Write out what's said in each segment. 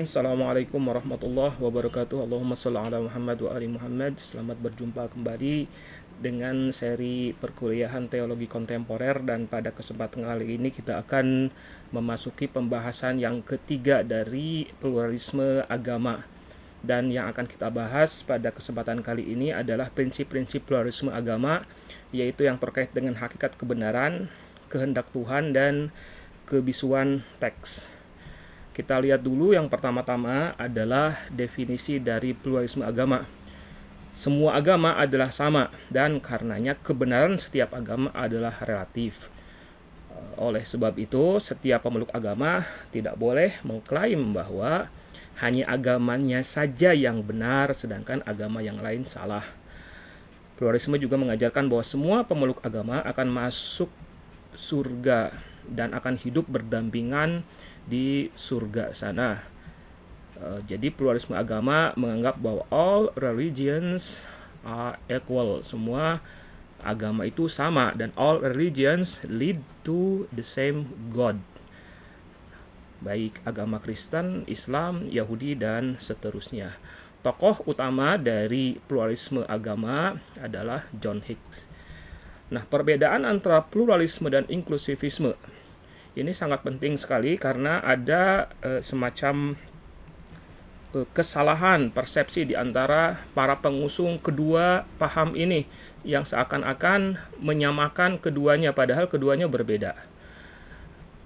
Assalamualaikum warahmatullahi wabarakatuh Allahumma salli ala Muhammad wa ali Muhammad Selamat berjumpa kembali dengan seri perkuliahan teologi kontemporer Dan pada kesempatan kali ini kita akan memasuki pembahasan yang ketiga dari pluralisme agama Dan yang akan kita bahas pada kesempatan kali ini adalah prinsip-prinsip pluralisme agama Yaitu yang terkait dengan hakikat kebenaran, kehendak Tuhan, dan kebisuan teks kita lihat dulu yang pertama-tama adalah definisi dari pluralisme agama. Semua agama adalah sama dan karenanya kebenaran setiap agama adalah relatif. Eh, oleh sebab itu, setiap pemeluk agama tidak boleh mengklaim bahwa hanya agamanya saja yang benar sedangkan agama yang lain salah. Pluralisme juga mengajarkan bahwa semua pemeluk agama akan masuk surga dan akan hidup berdampingan di surga sana. Eh, jadi pluralisme agama menganggap bahwa all religions are equal. Semua agama itu sama dan all religions lead to the same God. Baik agama Kristen, Islam, Yahudi dan seterusnya. Tokoh utama dari pluralisme agama adalah John Hicks. Nah, perbedaan antara pluralisme dan inklusivisme ini sangat penting sekali karena ada e, semacam e, kesalahan persepsi di antara para pengusung kedua paham ini yang seakan-akan menyamakan keduanya padahal keduanya berbeda.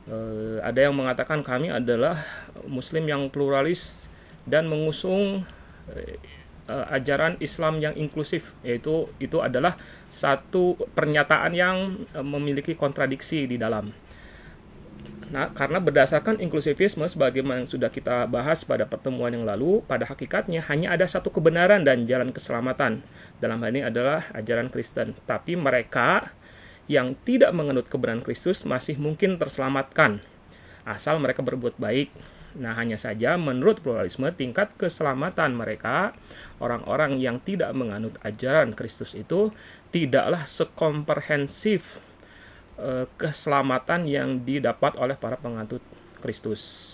E, ada yang mengatakan kami adalah muslim yang pluralis dan mengusung e, uh, ajaran Islam yang inklusif yaitu itu adalah satu pernyataan yang uh, memiliki kontradiksi di dalam. Nah, karena berdasarkan inklusivisme sebagaimana yang sudah kita bahas pada pertemuan yang lalu, pada hakikatnya hanya ada satu kebenaran dan jalan keselamatan. Dalam hal ini adalah ajaran Kristen. Tapi mereka yang tidak mengenut kebenaran Kristus masih mungkin terselamatkan asal mereka berbuat baik Nah, hanya saja menurut pluralisme tingkat keselamatan mereka, orang-orang yang tidak menganut ajaran Kristus itu tidaklah sekomprehensif eh, keselamatan yang didapat oleh para penganut Kristus.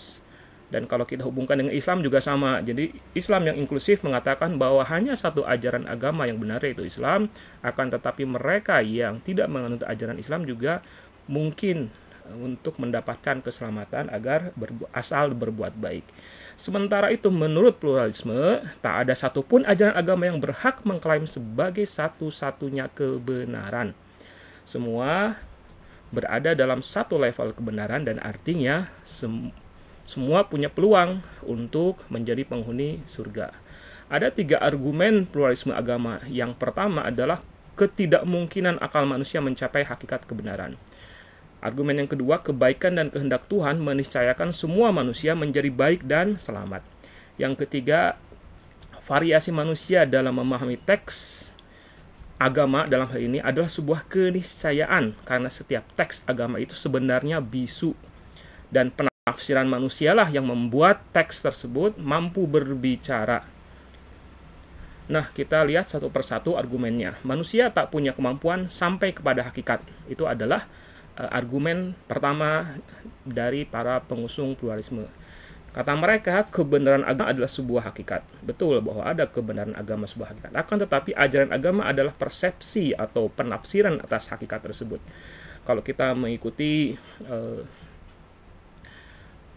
Dan kalau kita hubungkan dengan Islam juga sama. Jadi Islam yang inklusif mengatakan bahwa hanya satu ajaran agama yang benar yaitu Islam, akan tetapi mereka yang tidak menganut ajaran Islam juga mungkin untuk mendapatkan keselamatan agar berbu asal berbuat baik. Sementara itu menurut pluralisme, tak ada satupun ajaran agama yang berhak mengklaim sebagai satu-satunya kebenaran. Semua berada dalam satu level kebenaran dan artinya sem semua punya peluang untuk menjadi penghuni surga. Ada tiga argumen pluralisme agama. Yang pertama adalah ketidakmungkinan akal manusia mencapai hakikat kebenaran. Argumen yang kedua, kebaikan dan kehendak Tuhan meniscayakan semua manusia menjadi baik dan selamat. Yang ketiga, variasi manusia dalam memahami teks agama dalam hal ini adalah sebuah keniscayaan karena setiap teks agama itu sebenarnya bisu dan penafsiran manusialah yang membuat teks tersebut mampu berbicara. Nah, kita lihat satu persatu argumennya. Manusia tak punya kemampuan sampai kepada hakikat. Itu adalah Eh, argumen pertama dari para pengusung pluralisme. Kata mereka, kebenaran agama adalah sebuah hakikat. Betul bahwa ada kebenaran agama sebuah hakikat. Akan tetapi ajaran agama adalah persepsi atau penafsiran atas hakikat tersebut. Kalau kita mengikuti uh,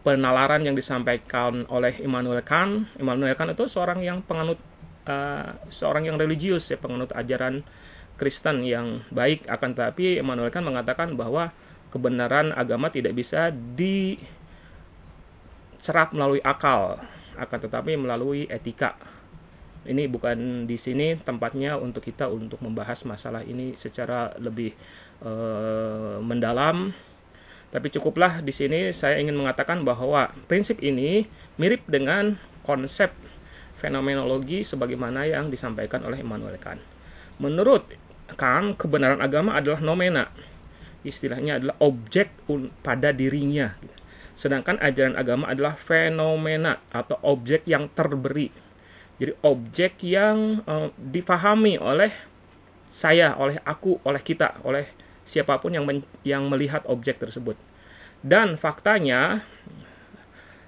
penalaran yang disampaikan oleh Immanuel Kant, Immanuel Kant itu seorang yang penganut uh, seorang yang religius ya, penganut ajaran Kristen yang baik akan tetapi Emmanuel Kant mengatakan bahwa kebenaran agama tidak bisa dicerap melalui akal akan tetapi melalui etika ini bukan di sini tempatnya untuk kita untuk membahas masalah ini secara lebih e, mendalam tapi cukuplah di sini saya ingin mengatakan bahwa prinsip ini mirip dengan konsep fenomenologi sebagaimana yang disampaikan oleh Immanuel Kant. Menurut kan kebenaran agama adalah nomena. Istilahnya adalah objek pada dirinya. Sedangkan ajaran agama adalah fenomena atau objek yang terberi. Jadi objek yang uh, difahami oleh saya, oleh aku, oleh kita, oleh siapapun yang men yang melihat objek tersebut. Dan faktanya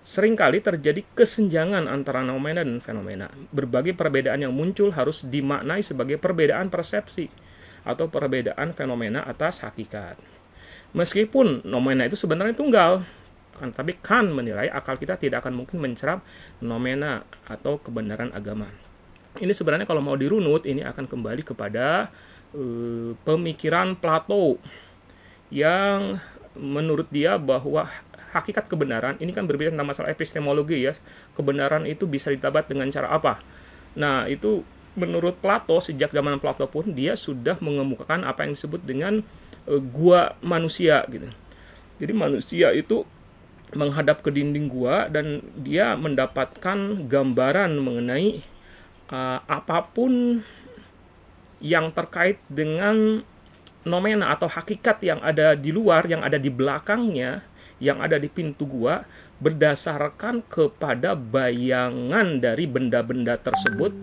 seringkali terjadi kesenjangan antara nomena dan fenomena. Berbagai perbedaan yang muncul harus dimaknai sebagai perbedaan persepsi atau perbedaan fenomena atas hakikat. Meskipun nomena itu sebenarnya tunggal, kan, tapi kan menilai akal kita tidak akan mungkin mencerap nomena atau kebenaran agama. Ini sebenarnya kalau mau dirunut ini akan kembali kepada e, pemikiran Plato yang menurut dia bahwa hakikat kebenaran ini kan berbeda tentang masalah epistemologi ya. Kebenaran itu bisa ditabat dengan cara apa? Nah, itu menurut Plato sejak zaman Plato pun dia sudah mengemukakan apa yang disebut dengan uh, gua manusia gitu. Jadi manusia itu menghadap ke dinding gua dan dia mendapatkan gambaran mengenai uh, apapun yang terkait dengan nomena atau hakikat yang ada di luar, yang ada di belakangnya, yang ada di pintu gua berdasarkan kepada bayangan dari benda-benda tersebut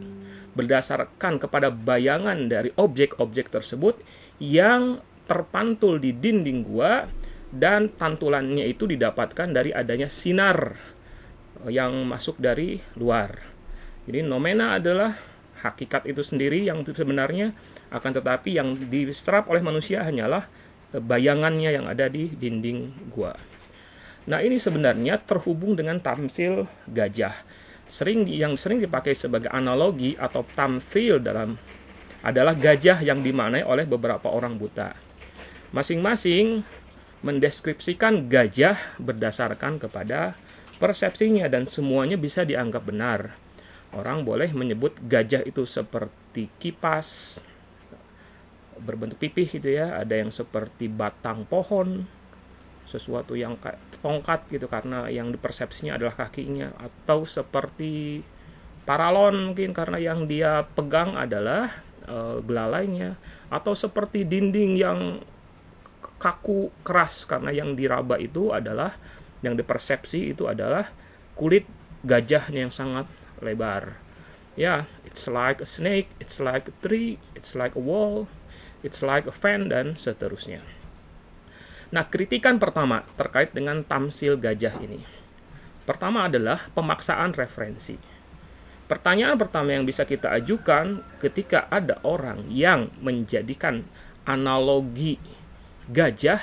berdasarkan kepada bayangan dari objek-objek tersebut yang terpantul di dinding gua dan pantulannya itu didapatkan dari adanya sinar yang masuk dari luar. Jadi nomena adalah hakikat itu sendiri yang sebenarnya akan tetapi yang diserap oleh manusia hanyalah bayangannya yang ada di dinding gua. Nah, ini sebenarnya terhubung dengan tamsil gajah sering yang sering dipakai sebagai analogi atau tamfil dalam adalah gajah yang dimanai oleh beberapa orang buta. Masing-masing mendeskripsikan gajah berdasarkan kepada persepsinya dan semuanya bisa dianggap benar. Orang boleh menyebut gajah itu seperti kipas berbentuk pipih itu ya, ada yang seperti batang pohon, sesuatu yang tongkat gitu karena yang dipersepsinya adalah kakinya atau seperti paralon mungkin karena yang dia pegang adalah e, belalainya atau seperti dinding yang kaku keras karena yang diraba itu adalah yang dipersepsi itu adalah kulit gajahnya yang sangat lebar ya yeah, it's like a snake it's like a tree it's like a wall it's like a fan dan seterusnya Nah, kritikan pertama terkait dengan tamsil gajah ini. Pertama adalah pemaksaan referensi. Pertanyaan pertama yang bisa kita ajukan ketika ada orang yang menjadikan analogi gajah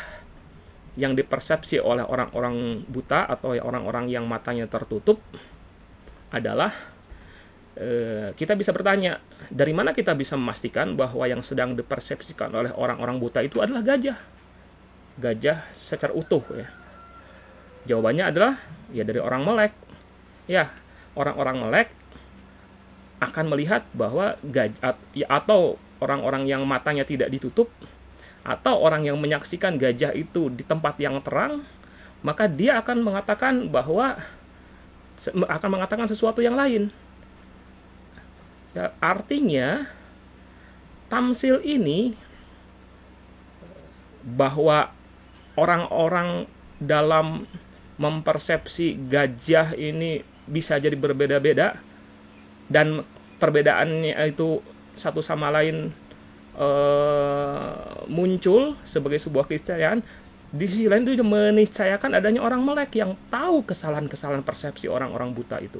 yang dipersepsi oleh orang-orang buta atau orang-orang yang matanya tertutup adalah eh, kita bisa bertanya dari mana kita bisa memastikan bahwa yang sedang dipersepsikan oleh orang-orang buta itu adalah gajah gajah secara utuh ya? Jawabannya adalah ya dari orang Melek. Ya, orang-orang Melek akan melihat bahwa gajah ya, atau orang-orang yang matanya tidak ditutup atau orang yang menyaksikan gajah itu di tempat yang terang, maka dia akan mengatakan bahwa akan mengatakan sesuatu yang lain. Ya, artinya tamsil ini bahwa orang-orang dalam mempersepsi gajah ini bisa jadi berbeda-beda dan perbedaannya itu satu sama lain e, muncul sebagai sebuah keistirahatan di sisi lain itu meniscayakan adanya orang melek yang tahu kesalahan-kesalahan persepsi orang-orang buta itu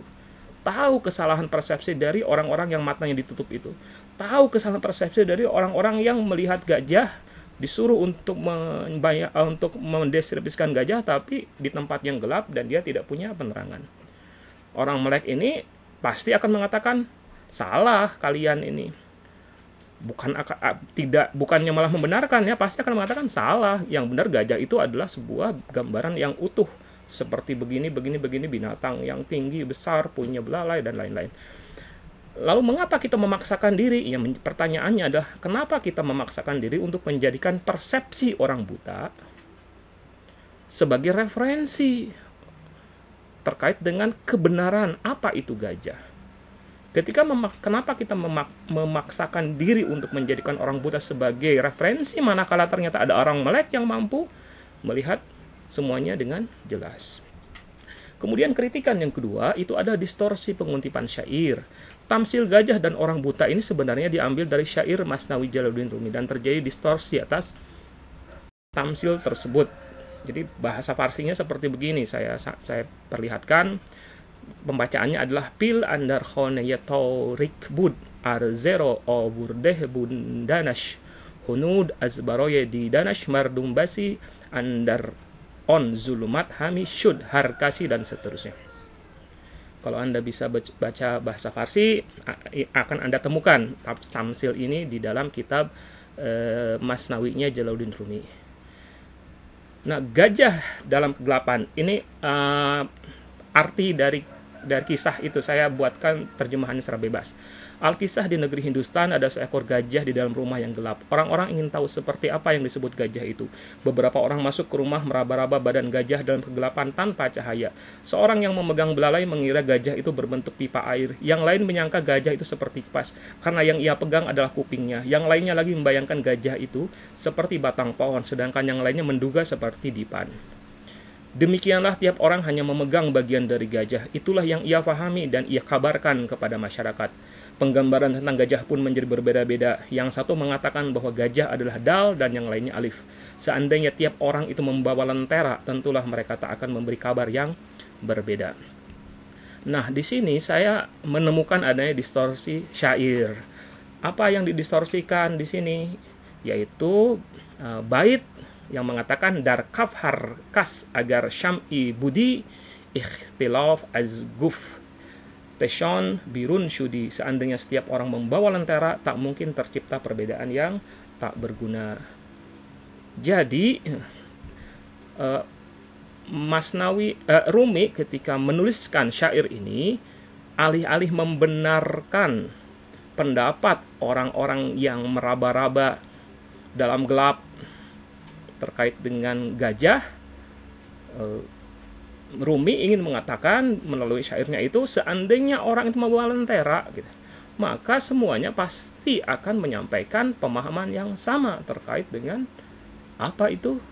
tahu kesalahan persepsi dari orang-orang yang matanya ditutup itu tahu kesalahan persepsi dari orang-orang yang melihat gajah disuruh untuk membayar eh, untuk mendeskripsikan gajah tapi di tempat yang gelap dan dia tidak punya penerangan. Orang melek ini pasti akan mengatakan salah kalian ini. Bukan tidak bukannya malah membenarkan ya, pasti akan mengatakan salah. Yang benar gajah itu adalah sebuah gambaran yang utuh seperti begini begini begini binatang yang tinggi, besar, punya belalai dan lain-lain. Lalu mengapa kita memaksakan diri? Ya, pertanyaannya adalah kenapa kita memaksakan diri untuk menjadikan persepsi orang buta sebagai referensi terkait dengan kebenaran apa itu gajah. Ketika memak kenapa kita memak memaksakan diri untuk menjadikan orang buta sebagai referensi manakala ternyata ada orang melek yang mampu melihat semuanya dengan jelas. Kemudian kritikan yang kedua itu ada distorsi penguntipan syair. Tamsil gajah dan orang buta ini sebenarnya diambil dari syair Masnawi Jalaluddin Rumi dan terjadi distorsi atas tamsil tersebut. Jadi bahasa Farsinya seperti begini saya saya perlihatkan pembacaannya adalah pil andar khoneyatorik bud ar zero oburdeh bundanash hunud azbaroye di danash mardumbasi andar on, zulumat, hami, syud, harkasi, dan seterusnya. Kalau Anda bisa baca bahasa Farsi, akan Anda temukan tamsil ini di dalam kitab eh, Masnawinya Jalaluddin Rumi. Nah, gajah dalam kegelapan ini uh, arti dari dari kisah itu saya buatkan terjemahannya secara bebas. Alkisah di negeri Hindustan ada seekor gajah di dalam rumah yang gelap. Orang-orang ingin tahu seperti apa yang disebut gajah itu. Beberapa orang masuk ke rumah meraba-raba badan gajah dalam kegelapan tanpa cahaya. Seorang yang memegang belalai mengira gajah itu berbentuk pipa air. Yang lain menyangka gajah itu seperti kipas karena yang ia pegang adalah kupingnya. Yang lainnya lagi membayangkan gajah itu seperti batang pohon, sedangkan yang lainnya menduga seperti dipan. Demikianlah tiap orang hanya memegang bagian dari gajah. Itulah yang ia fahami dan ia kabarkan kepada masyarakat. Penggambaran tentang gajah pun menjadi berbeda-beda. Yang satu mengatakan bahwa gajah adalah dal dan yang lainnya alif. Seandainya tiap orang itu membawa lentera, tentulah mereka tak akan memberi kabar yang berbeda. Nah, di sini saya menemukan adanya distorsi syair. Apa yang didistorsikan di sini yaitu eh, bait yang mengatakan dar kafhar kas agar syam'i budi ikhtilaf az guf teshon birun syudi seandainya setiap orang membawa lentera tak mungkin tercipta perbedaan yang tak berguna jadi uh, Masnawi uh, Rumi ketika menuliskan syair ini alih-alih membenarkan pendapat orang-orang yang meraba-raba dalam gelap terkait dengan gajah, eh, Rumi ingin mengatakan melalui syairnya itu seandainya orang itu membawa lentera gitu, maka semuanya pasti akan menyampaikan pemahaman yang sama terkait dengan apa itu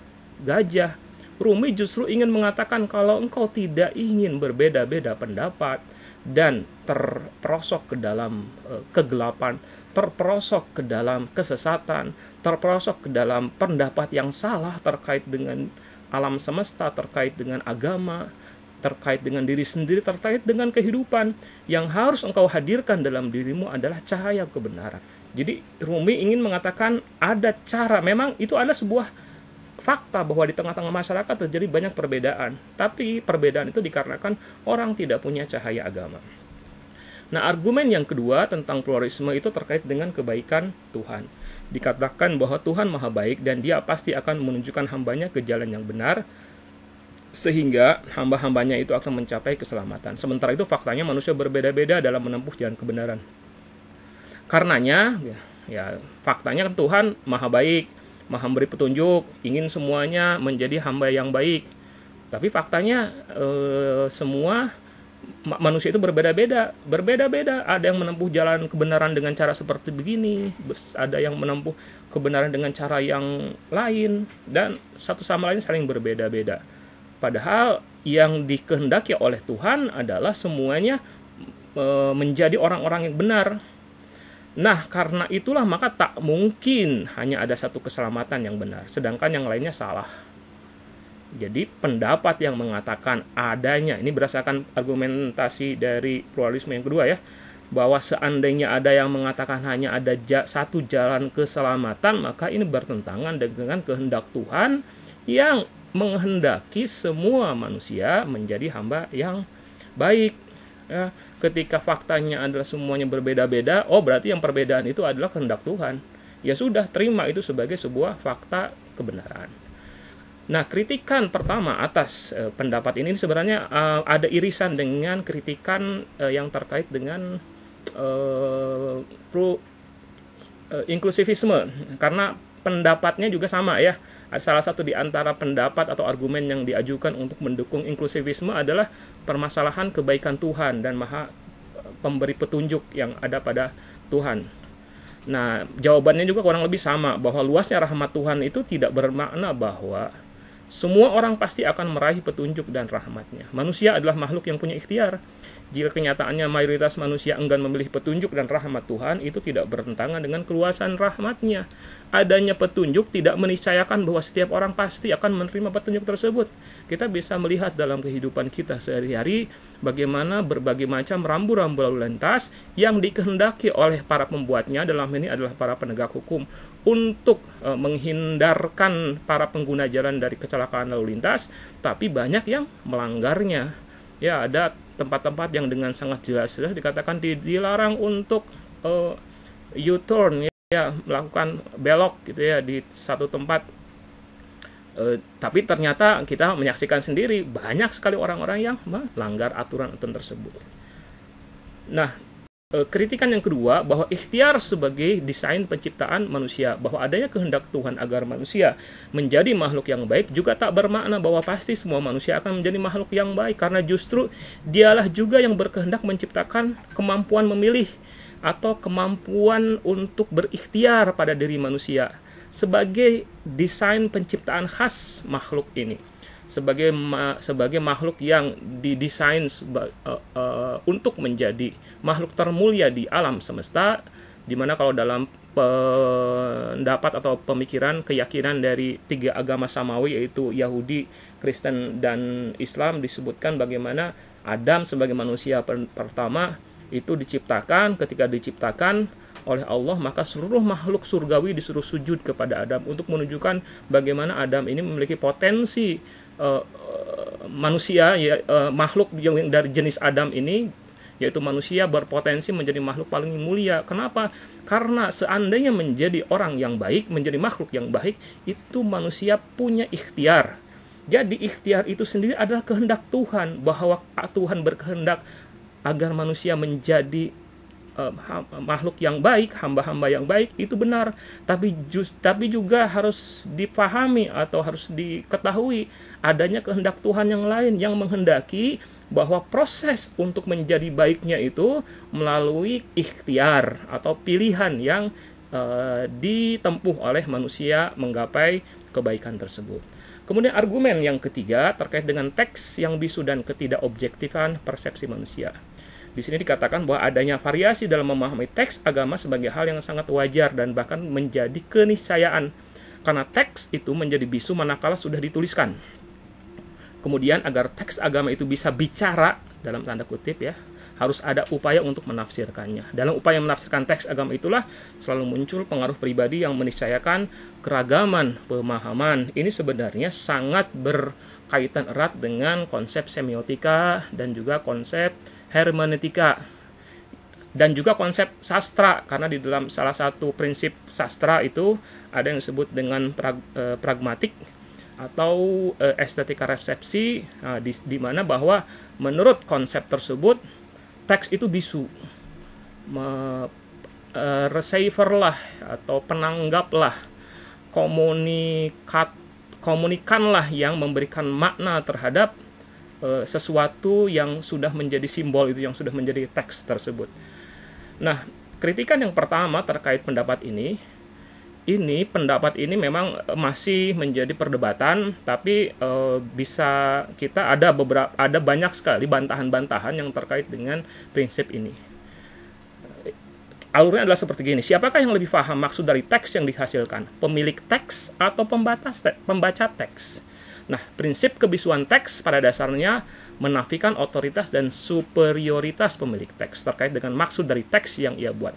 gajah. Rumi justru ingin mengatakan kalau engkau tidak ingin berbeda-beda pendapat, dan terperosok ke dalam e, kegelapan, terperosok ke dalam kesesatan, terperosok ke dalam pendapat yang salah terkait dengan alam semesta, terkait dengan agama, terkait dengan diri sendiri, terkait dengan kehidupan yang harus engkau hadirkan dalam dirimu adalah cahaya kebenaran. Jadi Rumi ingin mengatakan ada cara, memang itu adalah sebuah fakta bahwa di tengah-tengah masyarakat terjadi banyak perbedaan, tapi perbedaan itu dikarenakan orang tidak punya cahaya agama. Nah, argumen yang kedua tentang pluralisme itu terkait dengan kebaikan Tuhan. Dikatakan bahwa Tuhan maha baik dan dia pasti akan menunjukkan hambanya ke jalan yang benar, sehingga hamba-hambanya itu akan mencapai keselamatan. Sementara itu faktanya manusia berbeda-beda dalam menempuh jalan kebenaran. Karenanya, ya, ya faktanya kan Tuhan maha baik, maha memberi petunjuk, ingin semuanya menjadi hamba yang baik. Tapi faktanya eh, semua manusia itu berbeda-beda, berbeda-beda. Ada yang menempuh jalan kebenaran dengan cara seperti begini, ada yang menempuh kebenaran dengan cara yang lain dan satu sama lain saling berbeda-beda. Padahal yang dikehendaki oleh Tuhan adalah semuanya e, menjadi orang-orang yang benar, Nah, karena itulah maka tak mungkin hanya ada satu keselamatan yang benar, sedangkan yang lainnya salah. Jadi pendapat yang mengatakan adanya, ini berdasarkan argumentasi dari pluralisme yang kedua ya, bahwa seandainya ada yang mengatakan hanya ada satu jalan keselamatan, maka ini bertentangan dengan kehendak Tuhan yang menghendaki semua manusia menjadi hamba yang baik. Ya, ketika faktanya adalah semuanya berbeda-beda, oh berarti yang perbedaan itu adalah kehendak Tuhan. Ya sudah, terima itu sebagai sebuah fakta kebenaran. Nah, kritikan pertama atas e, pendapat ini sebenarnya e, ada irisan dengan kritikan e, yang terkait dengan pro inklusivisme karena pendapatnya juga sama ya salah satu di antara pendapat atau argumen yang diajukan untuk mendukung inklusivisme adalah permasalahan kebaikan Tuhan dan maha eh, pemberi petunjuk yang ada pada Tuhan. Nah, jawabannya juga kurang lebih sama bahwa luasnya rahmat Tuhan itu tidak bermakna bahwa semua orang pasti akan meraih petunjuk dan rahmatnya. Manusia adalah makhluk yang punya ikhtiar. Jika kenyataannya mayoritas manusia enggan memilih petunjuk dan rahmat Tuhan, itu tidak bertentangan dengan keluasan rahmatnya. Adanya petunjuk tidak meniscayakan bahwa setiap orang pasti akan menerima petunjuk tersebut. Kita bisa melihat dalam kehidupan kita sehari-hari bagaimana berbagai macam rambu-rambu lalu lintas yang dikehendaki oleh para pembuatnya dalam ini adalah para penegak hukum untuk eh, menghindarkan para pengguna jalan dari kecelakaan lalu lintas, tapi banyak yang melanggarnya ya ada tempat-tempat yang dengan sangat jelas sudah dikatakan dilarang untuk uh, U-turn ya, ya melakukan belok gitu ya di satu tempat uh, tapi ternyata kita menyaksikan sendiri banyak sekali orang-orang yang melanggar aturan-aturan tersebut. Nah, Eh, kritikan yang kedua bahwa ikhtiar sebagai desain penciptaan manusia bahwa adanya kehendak Tuhan agar manusia menjadi makhluk yang baik juga tak bermakna bahwa pasti semua manusia akan menjadi makhluk yang baik karena justru dialah juga yang berkehendak menciptakan kemampuan memilih atau kemampuan untuk berikhtiar pada diri manusia sebagai desain penciptaan khas makhluk ini sebagai ma sebagai makhluk yang didesain uh, uh, untuk menjadi makhluk termulia di alam semesta dimana kalau dalam pendapat atau pemikiran keyakinan dari tiga agama samawi yaitu Yahudi, Kristen dan Islam disebutkan bagaimana Adam sebagai manusia per pertama itu diciptakan ketika diciptakan oleh Allah maka seluruh makhluk surgawi disuruh sujud kepada Adam untuk menunjukkan bagaimana Adam ini memiliki potensi Eh, manusia ya, uh, makhluk yang dari jenis Adam ini yaitu manusia berpotensi menjadi makhluk paling mulia. Kenapa? Karena seandainya menjadi orang yang baik, menjadi makhluk yang baik, itu manusia punya ikhtiar. Jadi ikhtiar itu sendiri adalah kehendak Tuhan bahwa Tuhan berkehendak agar manusia menjadi uh, makhluk yang baik, hamba-hamba yang baik itu benar, tapi just, tapi juga harus dipahami atau harus diketahui adanya kehendak Tuhan yang lain yang menghendaki bahwa proses untuk menjadi baiknya itu melalui ikhtiar atau pilihan yang uh, ditempuh oleh manusia menggapai kebaikan tersebut. Kemudian argumen yang ketiga terkait dengan teks yang bisu dan ketidakobjektifan persepsi manusia. Di sini dikatakan bahwa adanya variasi dalam memahami teks agama sebagai hal yang sangat wajar dan bahkan menjadi keniscayaan karena teks itu menjadi bisu manakala sudah dituliskan. Kemudian agar teks agama itu bisa bicara dalam tanda kutip ya, harus ada upaya untuk menafsirkannya. Dalam upaya menafsirkan teks agama itulah selalu muncul pengaruh pribadi yang meniscayakan keragaman pemahaman. Ini sebenarnya sangat berkaitan erat dengan konsep semiotika dan juga konsep hermeneutika dan juga konsep sastra karena di dalam salah satu prinsip sastra itu ada yang disebut dengan prag, e, pragmatik atau e, estetika resepsi nah, di, di mana bahwa menurut konsep tersebut teks itu bisu Me, e, eh, receiver lah atau penanggap lah komunikat komunikan lah yang memberikan makna terhadap Eh, sesuatu yang sudah menjadi simbol itu yang sudah menjadi teks tersebut. Nah, kritikan yang pertama terkait pendapat ini ini pendapat ini memang eh, masih menjadi perdebatan tapi e, bisa kita ada beberapa ada banyak sekali bantahan-bantahan yang terkait dengan prinsip ini alurnya adalah seperti gini siapakah yang lebih paham maksud dari teks yang dihasilkan pemilik teks atau pembatas te pembaca teks Nah, prinsip kebisuan teks pada dasarnya menafikan otoritas dan superioritas pemilik teks terkait dengan maksud dari teks yang ia buat.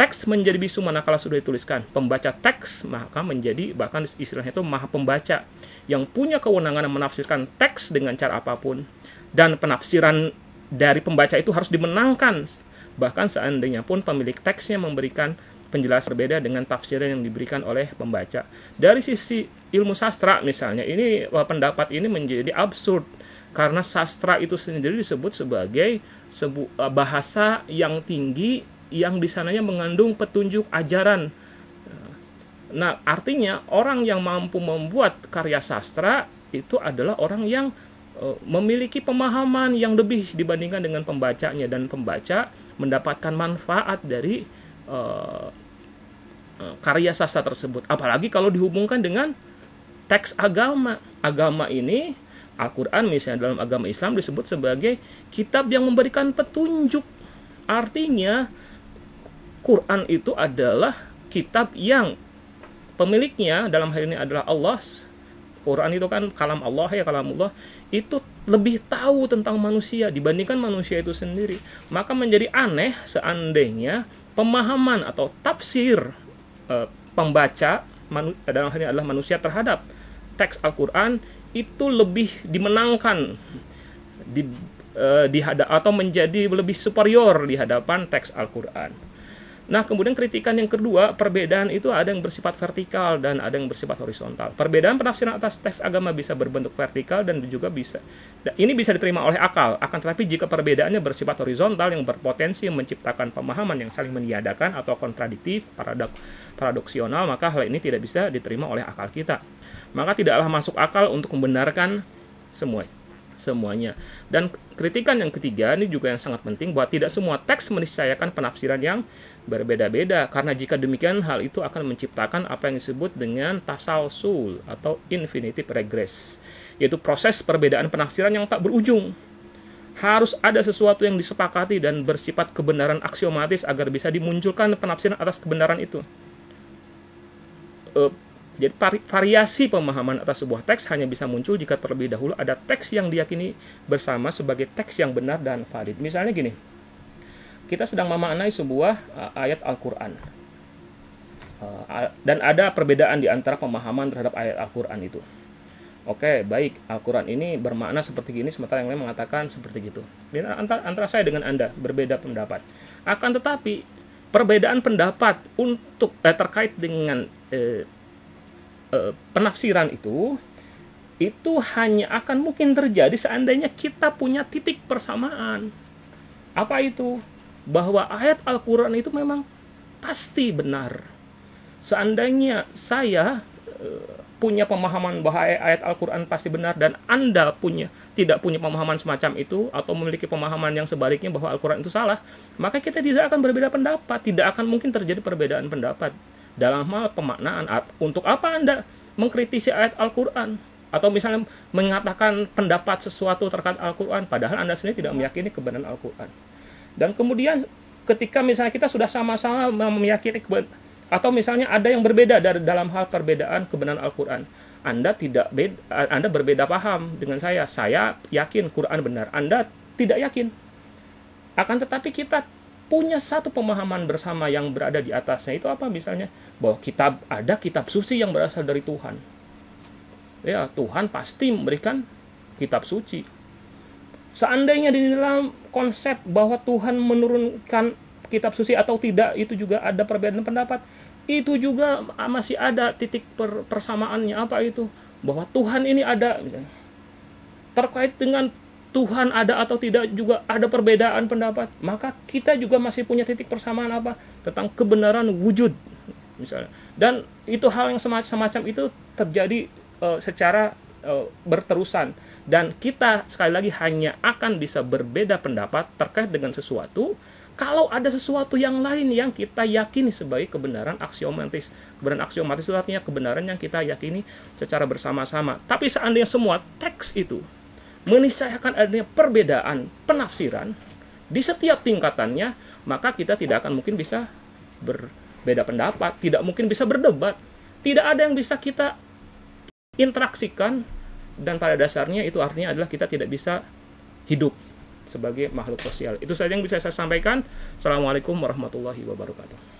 Teks menjadi bisu manakala sudah dituliskan. Pembaca teks maka menjadi bahkan istilahnya itu maha pembaca yang punya kewenangan menafsirkan teks dengan cara apapun dan penafsiran dari pembaca itu harus dimenangkan bahkan seandainya pun pemilik teksnya memberikan penjelasan berbeda dengan tafsiran yang diberikan oleh pembaca. Dari sisi ilmu sastra misalnya ini eh, pendapat ini menjadi absurd karena sastra itu sendiri disebut sebagai sebu eh, bahasa yang tinggi yang di sananya mengandung petunjuk ajaran. Eh, nah, artinya orang yang mampu membuat karya sastra itu adalah orang yang memiliki pemahaman yang lebih dibandingkan dengan pembacanya dan pembaca mendapatkan manfaat dari uh, karya sastra tersebut. Apalagi kalau dihubungkan dengan teks agama. Agama ini Al-Quran misalnya dalam agama Islam disebut sebagai kitab yang memberikan petunjuk. Artinya, Quran itu adalah kitab yang pemiliknya dalam hal ini adalah Allah. Quran itu kan kalam Allah ya kalam Allah itu lebih tahu tentang manusia dibandingkan manusia itu sendiri. Maka menjadi aneh seandainya pemahaman atau tafsir e, pembaca dalam hal ini adalah manusia terhadap teks Al-Quran itu lebih dimenangkan di, uh, di atau menjadi lebih superior di hadapan teks Al-Quran. Nah, kemudian kritikan yang kedua, perbedaan itu ada yang bersifat vertikal dan ada yang bersifat horizontal. Perbedaan penafsiran atas teks agama bisa berbentuk vertikal dan juga bisa ini bisa diterima oleh akal. Akan tetapi jika perbedaannya bersifat horizontal yang berpotensi menciptakan pemahaman yang saling meniadakan atau kontradiktif, paradok, paradoksional, maka hal ini tidak bisa diterima oleh akal kita maka tidaklah masuk akal untuk membenarkan semua semuanya. Dan kritikan yang ketiga ini juga yang sangat penting bahwa tidak semua teks meniscayakan penafsiran yang berbeda-beda karena jika demikian hal itu akan menciptakan apa yang disebut dengan tasalsul atau infinitive regress yaitu proses perbedaan penafsiran yang tak berujung. Harus ada sesuatu yang disepakati dan bersifat kebenaran aksiomatis agar bisa dimunculkan penafsiran atas kebenaran itu. Eh, jadi variasi pemahaman atas sebuah teks hanya bisa muncul jika terlebih dahulu ada teks yang diyakini bersama sebagai teks yang benar dan valid. Misalnya gini, kita sedang memaknai sebuah eh, ayat Al-Quran. Eh, dan ada perbedaan di antara pemahaman terhadap ayat Al-Quran itu. Oke, baik, Al-Quran ini bermakna seperti ini, sementara yang lain mengatakan seperti itu. Antara, antara saya dengan Anda berbeda pendapat. Akan tetapi, perbedaan pendapat untuk eh, terkait dengan eh, Eh, penafsiran itu itu hanya akan mungkin terjadi seandainya kita punya titik persamaan. Apa itu? Bahwa ayat Al-Qur'an itu memang pasti benar. Seandainya saya eh, punya pemahaman bahwa ayat Al-Qur'an pasti benar dan Anda punya tidak punya pemahaman semacam itu atau memiliki pemahaman yang sebaliknya bahwa Al-Qur'an itu salah, maka kita tidak akan berbeda pendapat, tidak akan mungkin terjadi perbedaan pendapat dalam hal pemaknaan untuk apa Anda mengkritisi ayat Al-Qur'an atau misalnya mengatakan pendapat sesuatu terkait Al-Qur'an padahal Anda sendiri tidak meyakini kebenaran Al-Qur'an. Dan kemudian ketika misalnya kita sudah sama-sama meyakini kebenaran atau misalnya ada yang berbeda dari dalam hal perbedaan kebenaran Al-Qur'an. Anda tidak beda, Anda berbeda paham dengan saya. Saya yakin Quran benar. Anda tidak yakin. Akan tetapi kita punya satu pemahaman bersama yang berada di atasnya itu apa misalnya bahwa kitab ada kitab suci yang berasal dari Tuhan ya Tuhan pasti memberikan kitab suci seandainya di dalam konsep bahwa Tuhan menurunkan kitab suci atau tidak itu juga ada perbedaan pendapat itu juga masih ada titik persamaannya apa itu bahwa Tuhan ini ada terkait dengan Tuhan ada atau tidak juga ada perbedaan pendapat, maka kita juga masih punya titik persamaan apa tentang kebenaran wujud misalnya. Dan itu hal yang semacam, semacam itu terjadi uh, secara uh, berterusan dan kita sekali lagi hanya akan bisa berbeda pendapat terkait dengan sesuatu kalau ada sesuatu yang lain yang kita yakini sebagai kebenaran aksiomatis. Kebenaran aksiomatis itu artinya kebenaran yang kita yakini secara bersama-sama. Tapi seandainya semua teks itu menisahkan adanya perbedaan penafsiran di setiap tingkatannya, maka kita tidak akan mungkin bisa berbeda pendapat, tidak mungkin bisa berdebat, tidak ada yang bisa kita interaksikan dan pada dasarnya itu artinya adalah kita tidak bisa hidup sebagai makhluk sosial. Itu saja yang bisa saya sampaikan. Assalamualaikum warahmatullahi wabarakatuh.